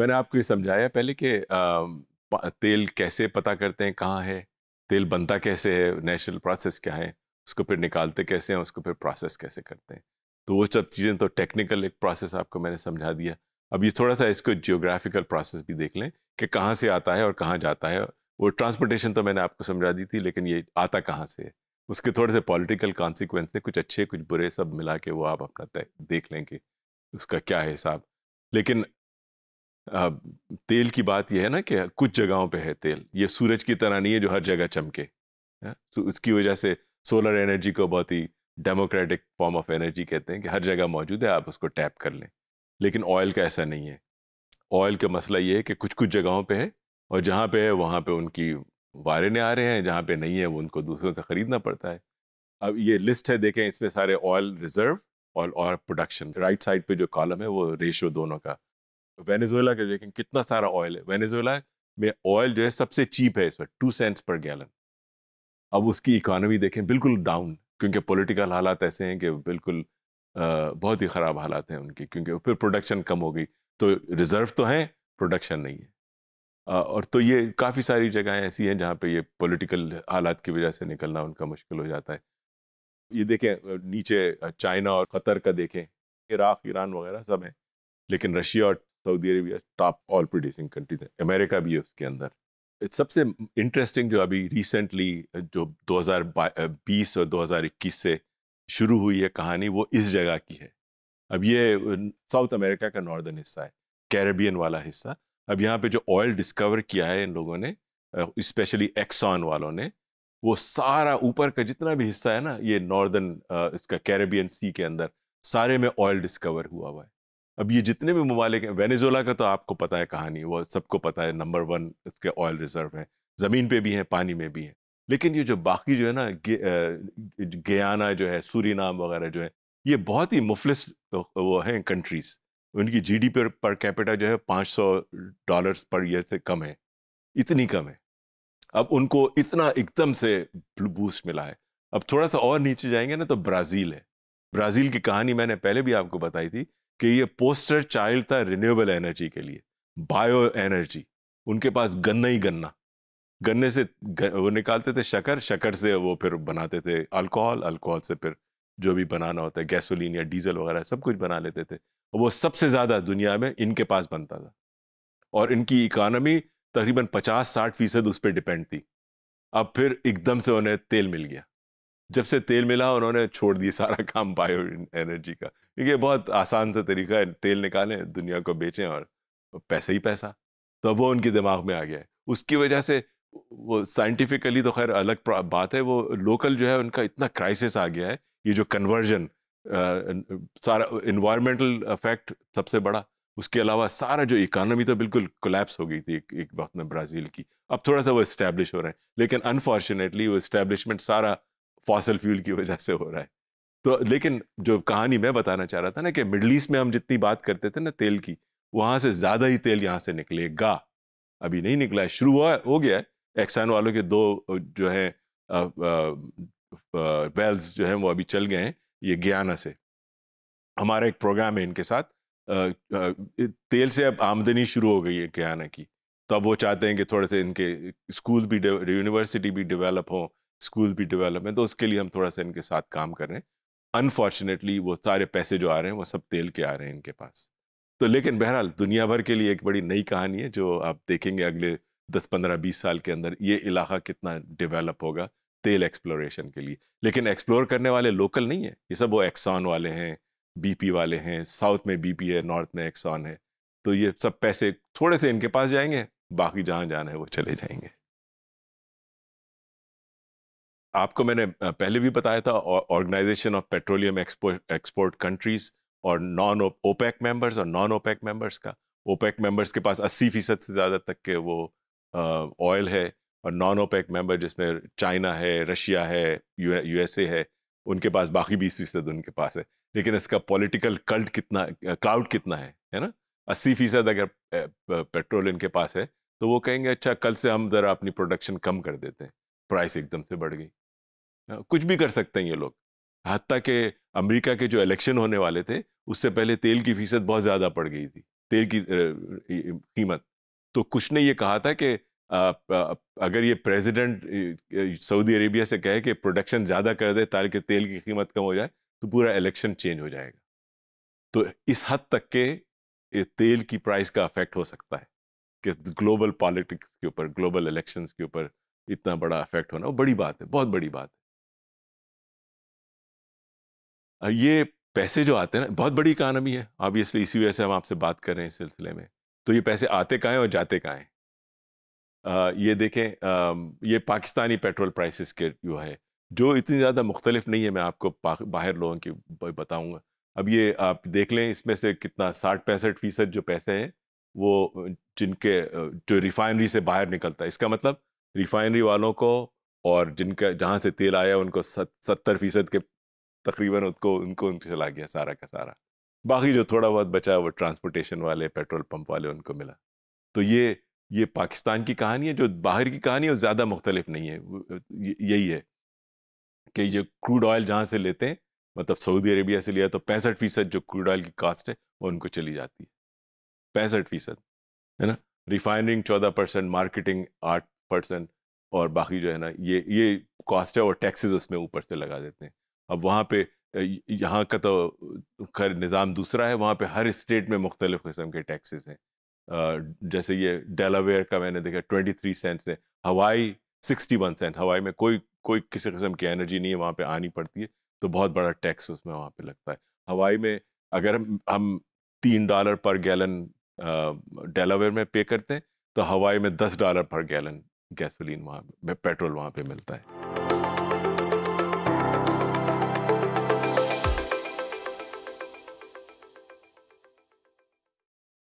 मैंने आपको ये समझाया पहले कि तेल कैसे पता करते हैं कहाँ है तेल बनता कैसे है नेचुरल प्रोसेस क्या है उसको फिर निकालते कैसे हैं उसको फिर प्रोसेस कैसे करते हैं तो वो सब चीज़ें तो टेक्निकल एक प्रोसेस आपको मैंने समझा दिया अब ये थोड़ा सा इसको जियोग्राफिकल प्रोसेस भी देख लें कि कहाँ से आता है और कहाँ जाता है वो ट्रांसपोर्टेशन तो मैंने आपको समझा दी थी लेकिन ये आता कहाँ से है उसके थोड़े से पॉलिटिकल कॉन्सिक्वेंस कुछ अच्छे कुछ बुरे सब मिला के वो आप अपना देख लेंगे उसका क्या है हिसाब लेकिन तेल की बात यह है ना कि कुछ जगहों पे है तेल ये सूरज की तरह नहीं है जो हर जगह चमके तो उसकी वजह से सोलर एनर्जी को बहुत ही डेमोक्रेटिक फॉर्म ऑफ एनर्जी कहते हैं कि हर जगह मौजूद है आप उसको टैप कर लें लेकिन ऑयल का ऐसा नहीं है ऑयल का मसला ये है कि कुछ कुछ जगहों पे है और जहाँ पे है वहाँ पे उनकी वारे ने आ रहे हैं जहाँ पे नहीं है वो उनको दूसरों से ख़रीदना पड़ता है अब ये लिस्ट है देखें इसमें सारे ऑयल रिजर्व और ऑयल प्रोडक्शन राइट साइड पे जो कॉलम है वो रेशो दोनों का वेनेजुएला के देखें कितना सारा ऑयल है वेनेजुएला में ऑयल जो है सबसे चीप है इस पर टू सेंट्स पर गैलन अब उसकी इकोनॉमी देखें बिल्कुल डाउन क्योंकि पॉलिटिकल हालात ऐसे हैं कि बिल्कुल आ, बहुत ही ख़राब हालात हैं उनके क्योंकि फिर प्रोडक्शन कम हो गई तो रिज़र्व तो हैं प्रोडक्शन नहीं है आ, और तो ये काफ़ी सारी जगहें ऐसी हैं जहाँ पे ये पॉलिटिकल हालात की वजह से निकलना उनका मुश्किल हो जाता है ये देखें नीचे चाइना और कतर का देखें इराक ईरान वगैरह सब हैं लेकिन रशिया और Saudi Arabia top all producing countries है अमेरिका भी है उसके अंदर सबसे इंटरेस्टिंग जो अभी रिसेंटली जो 2020 और 2021 से शुरू हुई है कहानी वो इस जगह की है अब ये साउथ अमेरिका का नॉर्दर्न हिस्सा है कैरेबियन वाला हिस्सा अब यहाँ पे जो ऑयल डिस्कवर किया है इन लोगों ने स्पेशली एक्सॉन वालों ने वो सारा ऊपर का जितना भी हिस्सा है ना ये नॉर्दर्न इसका कैरेबियन सी के अंदर सारे में ऑयल डिस्कवर हुआ हुआ है अब ये जितने भी ममालिक हैं वेनेजोला का तो आपको पता है कहानी वो सबको पता है नंबर वन इसके ऑयल रिजर्व है ज़मीन पे भी हैं पानी में भी हैं लेकिन ये जो बाकी जो है ना गयाना जो है सूरीनाम वगैरह जो है ये बहुत ही मुफलिस तो वो हैं कंट्रीज़ उनकी जी डी पर पर कैपिटा जो है पाँच सौ डॉलर पर ईयर से कम है इतनी कम है अब उनको इतना एकदम से बूस्ट मिला है अब थोड़ा सा और नीचे जाएंगे ना तो ब्राज़ील है ब्राज़ील की कहानी मैंने पहले भी आपको बताई थी कि ये पोस्टर चाइल्ड था रिन्यूएबल एनर्जी के लिए बायो एनर्जी उनके पास गन्ना ही गन्ना गन्ने से गन, वो निकालते थे शकर शकर से वो फिर बनाते थे अल्कोहल अल्कोहल से फिर जो भी बनाना होता है गैसोलीन या डीजल वगैरह सब कुछ बना लेते थे वो सबसे ज़्यादा दुनिया में इनके पास बनता था और इनकी इकानमी तकरीबन पचास साठ फीसद उस पर डिपेंड थी अब फिर एकदम से उन्हें तेल मिल गया जब से तेल मिला उन्होंने छोड़ दिया सारा काम बायो एनर्जी का क्योंकि बहुत आसान सा तरीका है तेल निकालें दुनिया को बेचें और पैसा ही पैसा तो अब वो उनके दिमाग में आ गया है उसकी वजह से वो साइंटिफिकली तो खैर अलग बात है वो लोकल जो है उनका इतना क्राइसिस आ गया है ये जो कन्वर्जन सारा इन्वायरमेंटल इफेक्ट सबसे बड़ा उसके अलावा सारा जो इकानमी तो बिल्कुल कोलेप्स हो गई थी एक, एक वक्त में ब्राज़ील की अब थोड़ा सा वो इस्टेब्लिश हो रहे हैं लेकिन अनफॉर्चुनेटली वो इस्टेब्लिशमेंट सारा फॉसल फ्यूल की वजह से हो रहा है तो लेकिन जो कहानी मैं बताना चाह रहा था ना कि मिडल ईस्ट में हम जितनी बात करते थे ना तेल की वहाँ से ज़्यादा ही तेल यहाँ से निकलेगा अभी नहीं निकला है शुरू हुआ हो गया है एक्सान वालों के दो जो है वेल्स जो हैं वो अभी चल गए हैं ये गियाना से हमारा एक प्रोग्राम है इनके साथ आ, आ, तेल से अब आमदनी शुरू हो गई है गियाना की तो अब वो चाहते हैं कि थोड़े से इनके स्कूल भी यूनिवर्सिटी भी डेवलप हों स्कूल भी डेवलप हैं तो उसके लिए हम थोड़ा सा इनके साथ काम कर रहे हैं अनफॉर्चुनेटली वो सारे पैसे जो आ रहे हैं वो सब तेल के आ रहे हैं इनके पास तो लेकिन बहरहाल दुनिया भर के लिए एक बड़ी नई कहानी है जो आप देखेंगे अगले दस पंद्रह बीस साल के अंदर ये इलाका कितना डेवलप होगा तेल एक्सप्लोरेशन के लिए लेकिन एक्सप्लोर करने वाले लोकल नहीं है ये सब वो एक्सॉन वाले हैं बीपी वाले हैं साउथ में बीपी है नॉर्थ में एक्सॉन है तो ये सब पैसे थोड़े से इनके पास जाएंगे बाकी जहाँ जाना है वो चले जाएंगे आपको मैंने पहले भी बताया था organization of petroleum export countries और नॉन ओपेक मेंबर्स और नॉन ओपेक मेंबर्स का ओपेक मेंबर्स के पास 80 फीसद से ज़्यादा तक के वो ऑयल है और नॉन ओपेक मेंबर जिसमें चाइना है रशिया है यूएसए है उनके पास बाकी बीस फीसद उनके पास है लेकिन इसका पॉलिटिकल कल्ट कितना क्लाउड कितना है है ना अस्सी फीसद अगर पेट्रोल इनके पास है तो वो कहेंगे अच्छा कल से हम ज़रा अपनी प्रोडक्शन कम कर देते हैं प्राइस एकदम से बढ़ गई कुछ भी कर सकते हैं ये लोग हती के अमेरिका के जो इलेक्शन होने वाले थे उससे पहले तेल की फीसद बहुत ज़्यादा पड़ गई थी तेल की कीमत तो कुछ ने ये कहा था कि अगर ये प्रेसिडेंट सऊदी अरेबिया से कहे कि प्रोडक्शन ज़्यादा कर दे ताकि तेल की कीमत कम हो जाए तो पूरा इलेक्शन चेंज हो जाएगा तो इस हद तक के तेल की प्राइस का अफेक्ट हो सकता है कि ग्लोबल पॉलिटिक्स के ऊपर ग्लोबल इलेक्शंस के ऊपर इतना बड़ा अफेक्ट होना वो बड़ी बात है बहुत बड़ी बात है ये पैसे जो आते हैं ना बहुत बड़ी इकानमी है ऑब्वियसली इसी वजह से हम आपसे बात कर रहे हैं इस सिलसिले में तो ये पैसे आते कहाँ हैं और जाते कहाँ हैं ये देखें ये पाकिस्तानी पेट्रोल प्राइसेस के जो है जो इतनी ज़्यादा मुख्तलिफ नहीं है मैं आपको बाहर लोगों की बताऊँगा अब ये आप देख लें इसमें से कितना साठ पैंसठ फीसद जो पैसे हैं वो जिनके जो रिफाइनरी से बाहर निकलता है इसका मतलब रिफाइनरी वालों को और जिनका जहाँ से तेल आया उनको सत, सत्तर फीसद के तकरीबन उनको उनको उनको चला गया सारा का सारा बाकी जो थोड़ा बहुत बचा वो ट्रांसपोर्टेशन वाले पेट्रोल पंप वाले उनको मिला तो ये ये पाकिस्तान की कहानी है जो बाहर की कहानी है वो ज़्यादा मुख्तलिफ नहीं है यही है कि ये क्रूड ऑयल जहाँ से लेते हैं मतलब सऊदी अरेबिया से लिया तो पैंसठ फ़ीसद जो क्रूड ऑयल की कास्ट है वो उनको चली जाती है पैंसठ फ़ीसद है ना रिफाइनिंग चौदह परसेंट मार्केटिंग आठ परसेंट और बाकी जो है ना ये ये कॉस्ट है और टैक्सेस उसमें ऊपर से लगा देते हैं अब वहाँ पे यहाँ का तो खैर निज़ाम दूसरा है वहाँ पे हर स्टेट में मुख्तलिफ़ किस्म के टैक्सेस हैं जैसे ये डेलावेयर का मैंने देखा ट्वेंटी थ्री सेंट्स है हवाई सिक्सटी वन सेंट हवाई में कोई कोई किसी किस्म की एनर्जी नहीं है वहाँ पे आनी पड़ती है तो बहुत बड़ा टैक्स उसमें वहाँ पे लगता है हवाई में अगर हम हम तीन डॉलर पर गैलन डेलावेयर में पे करते हैं तो हवाई में दस डॉलर पर गैलन गैसोलीन वहाँ पे पेट्रोल वहाँ पे मिलता है